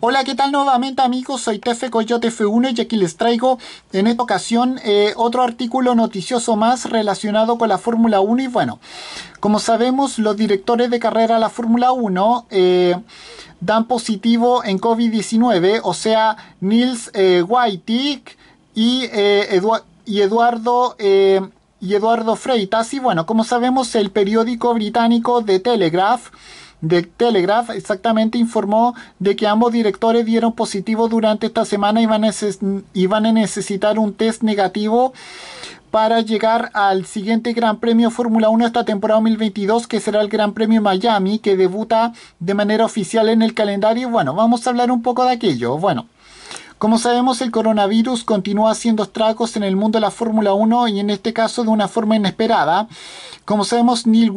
Hola, ¿qué tal nuevamente amigos? Soy Tefe Coyote F1 y aquí les traigo en esta ocasión eh, otro artículo noticioso más relacionado con la Fórmula 1 y bueno, como sabemos los directores de carrera de la Fórmula 1 eh, dan positivo en COVID-19, o sea, Nils eh, eh y, Eduardo y Eduardo Freitas y bueno, como sabemos el periódico británico The Telegraph de Telegraph exactamente informó de que ambos directores dieron positivo durante esta semana y van a, van a necesitar un test negativo para llegar al siguiente Gran Premio Fórmula 1 esta temporada 2022, que será el Gran Premio Miami, que debuta de manera oficial en el calendario. Bueno, vamos a hablar un poco de aquello. Bueno. Como sabemos, el coronavirus continúa haciendo estragos en el mundo de la Fórmula 1 y en este caso de una forma inesperada. Como sabemos, Neil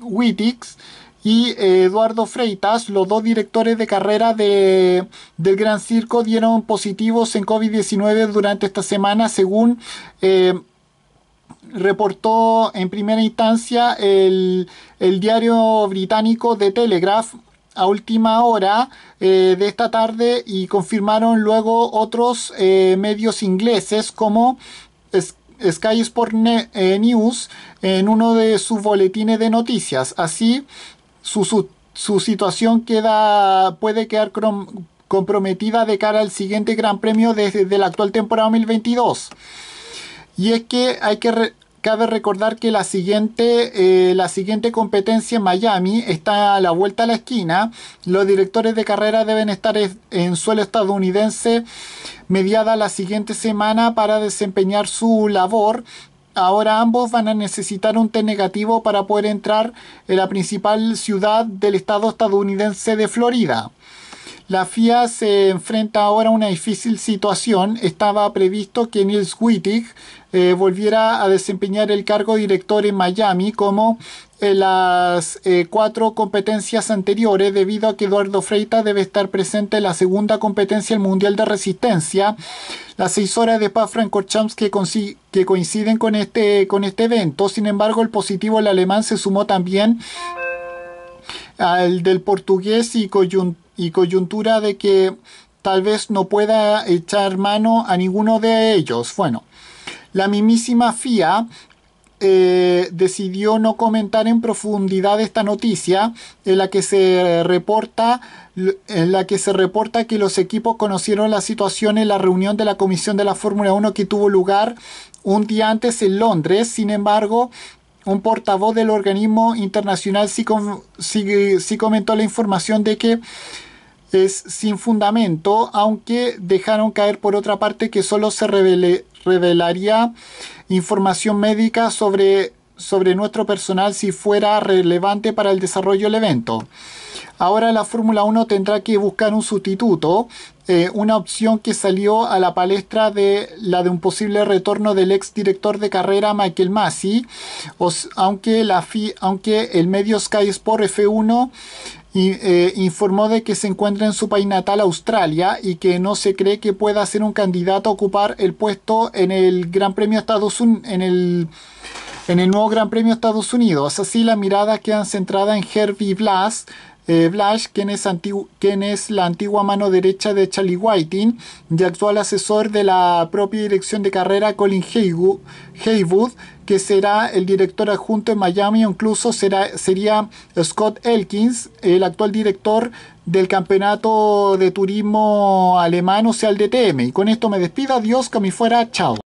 Wittix, y eh, Eduardo Freitas, los dos directores de carrera de, del Gran Circo, dieron positivos en COVID-19 durante esta semana, según eh, reportó en primera instancia el, diario británico The Telegraph a última hora eh, de esta tarde y confirmaron luego otros medios ingleses como Sky Sport News en uno de sus boletines de noticias. Así, su, situación queda, puede quedar comprometida de cara al siguiente Gran Premio desde la actual temporada 2022. Y es que hay que cabe recordar que la siguiente, eh, la siguiente competencia en Miami está a la vuelta a la esquina. Los directores de carrera deben estar en suelo estadounidense mediada la siguiente semana para desempeñar su labor ahora ambos van a necesitar un test negativo para poder entrar en la principal ciudad del estado estadounidense de Florida. La FIA se enfrenta ahora a una difícil situación. Estaba previsto que Nils Wittig eh, volviera a desempeñar el cargo de director en Miami como en eh, las eh, cuatro competencias anteriores debido a que Eduardo Freitas debe estar presente en la segunda competencia del Mundial de Resistencia. Las seis horas de Paz Francorchamps que, que coinciden con este, con este evento. Sin embargo, el positivo, del alemán, se sumó también al del portugués y coyuntura y coyuntura de que tal vez no pueda echar mano a ninguno de ellos. Bueno, la mismísima FIA eh, decidió no comentar en profundidad esta noticia en la que se reporta en la que se reporta que los equipos conocieron la situación en la reunión de la comisión de la Fórmula 1 que tuvo lugar un día antes en Londres. Sin embargo, un portavoz del organismo internacional sí, sí comentó la información de que sin fundamento, aunque dejaron caer por otra parte que solo se revelaría información médica sobre, sobre nuestro personal si fuera relevante para el desarrollo del evento. Ahora la Fórmula 1 tendrá que buscar un sustituto, eh, una opción que salió a la palestra de la de un posible retorno del ex director de carrera Michael Masi aunque, la aunque el medio Sky Sport F1 eh, informó de que se encuentra en su país natal Australia y que no se cree que pueda ser un candidato a ocupar el puesto en el Gran Premio Estados Unidos, en nuevo Gran Premio Estados Unidos. Así las miradas quedan centradas en Herbie Blass, eh, Blash, quien es, es, la antigua mano derecha de Charlie Whiting y actual asesor de la propia dirección de carrera Colin Haywood, que será el director adjunto en Miami, o incluso será, sería Scott Elkins, el actual director del campeonato de turismo alemán, o sea, el DTM. Y con esto me despido, adiós, que a fuera, chao.